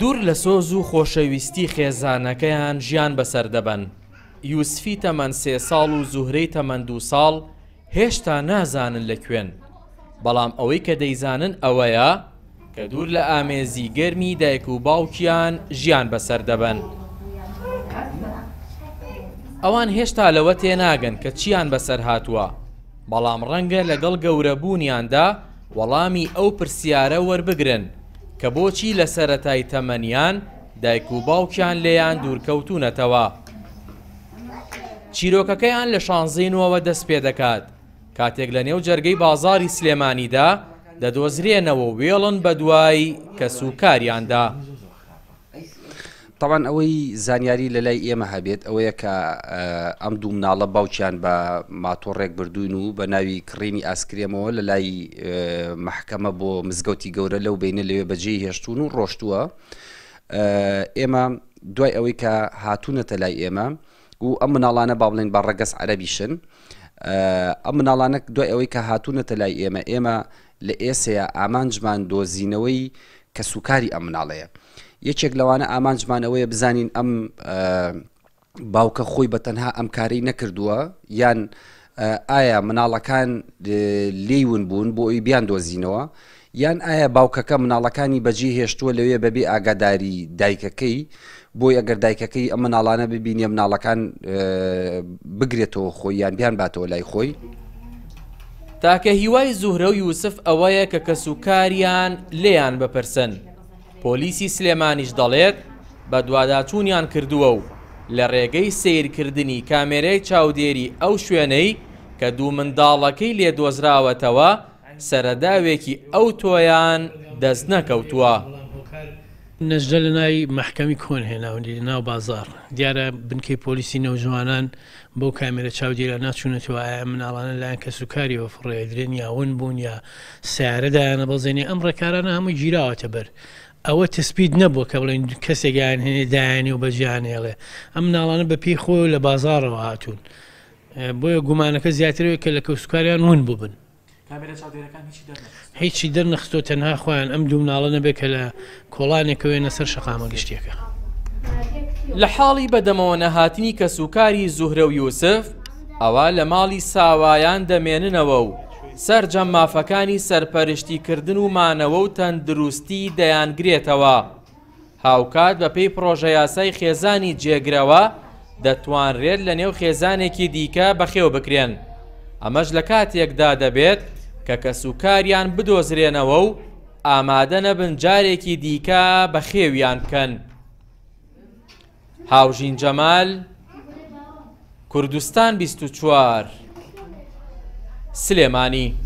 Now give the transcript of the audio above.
دوور لە سۆز و خۆشەویستی خێزانەکەیان ژیان بەسەر دەبەن. یوسفی تەمەەن سێ ساڵ و زوهرەی تەمەند و ساڵ هێشتا نازانن لەکوێن. بەڵام ئەوەی کە دەیزانن ئەوەیە کە دوور لە ئامێزی گەرمی دایک و باوکیان ژیان بەسەر دەبەن. ئەوان هێشتا لەوە تێناگەن کە چیان بەسەر هاتووە. بەڵام ڕەنگە لەگەڵ گەورەبوونیاندا وەڵامی ئەو پرسیارە وەربگرن. کە بۆچی لە سەتای تەمەنیان دایک و باوکیان لێیان دوورکەوتونەتەوە. چیرۆکەکەیان لە شانزینەوە دەست پێ دەکات کاتێک لە نێو جەرگەی بازاری سلێمانیدا دەدۆزرێنەوە وێڵن بە دوایی کە سوکاریاندا. تاوان ئەوەی زانیاری لە لای ئێمە هەبێت ئەوەیە کە ئەم دوو مناڵە باوچیان بە ماتۆڕێک بردوون و بە ناوی کڕینی ئاسکرێمەوە لە لای مححکەمە بۆ مزگەوتی گەورە لەو بینە لەوێ بەجێ هێشتون و ڕۆشتووە ئێمە دوای ئەوەی کە هاتوونەتە لای ئێمە و ئەم مناڵانە با بڵێن بە ڕەگەس عەربیشن ئەم مناڵانە دوای ئەوەی کە هاتوونەتە لای ئێمە ئێمە لە ئێسەیە ئامانجمان دۆزینەوەی کە سوکاری ئەم مناڵەیە. یەکێک لەوانە ئامانجمانەوەیە بزانین ئەم باوکە خۆی بە تەنها ئەم کاری نەکردووە یان ئایا مناڵەکان لێون بوون بۆ ئەوی بیان دۆزینەوە یان ئایا باوکەکە مناڵەکانی بەجێ هێشتووە لەوێ بەبێ ئاگاداری دایکەکەی بۆی ئەگەر دایکەکەی ئەمە ناڵانە ببینە مناڵەکان بگرێتەوە خۆی یان بیان باتەوە لای خۆی تاکە هیوای زوهرە و یوسف ئەوەیە کە کەسوکاریان لێیان بپرسن پۆلیسی سلێمانیش دەڵێت بە دوواداچوونیان کردووە و لە ڕێگەی سیرکردنی کامێرەی چاودێری ئەو شوێنەی کە دوو منداڵەکەی لێ دۆزراوەتەوە سەرەداوێکی ئەو تۆیان دەست نەکەوتووە. نەژدە لە ناوی محکەمی کۆن هێناوەندی ناو بازار دیارە بنکەی پۆلیسی نەوجوانان بۆ کامێرە چاودێرە ناچوونەتەوە ئایا مناڵانە لایەن کە سوکاریەوە فڕێدرێن یاون بوون یا سیارەدایانە بەزێنی ئەم ڕێکارانە هەموو گیراوەتە بەر ئەوە تسپید نەبووە کە بڵین کەسێکیان هێنێ دایانی و بەجیانێڵێ ئەم ناڵانە بە پێی خۆی لە بازارەوە هاتوون بۆیە گومانەکە زیاترەوە کە لە کەوسکاریان ون ببن هیچی دەرنەخستۆ تەنها خۆیان ئەم دوو ناڵە نەبێت کە لە کۆڵانێکەوێنە سەر شەقامە گشتێکە لە حاڵی بەدەمەوە نەهاتنی کە سوکاری زوهرە و یوسف ئەوە لە ماڵی ساوایان دەمێننەوە و سەررجەم مافەکانی سەرپەرشتیکردن و مانەوە و تەندروستی دەیانگرێتەوە. هاوکات بە پێی پرۆژە یاسای خێزانی جێگرەوە دەتوانرێت لە نێو خێزانێکی دیکە بەخێو بکرێن. ئەمەش لە کاتێکدا دەبێت کە کەسوکاریان بدۆزرێنەوە و ئامادە نەبن جارێکی دیکە بە خێویان بکەن. هاوژین جەمال کوردستان 24. سليماني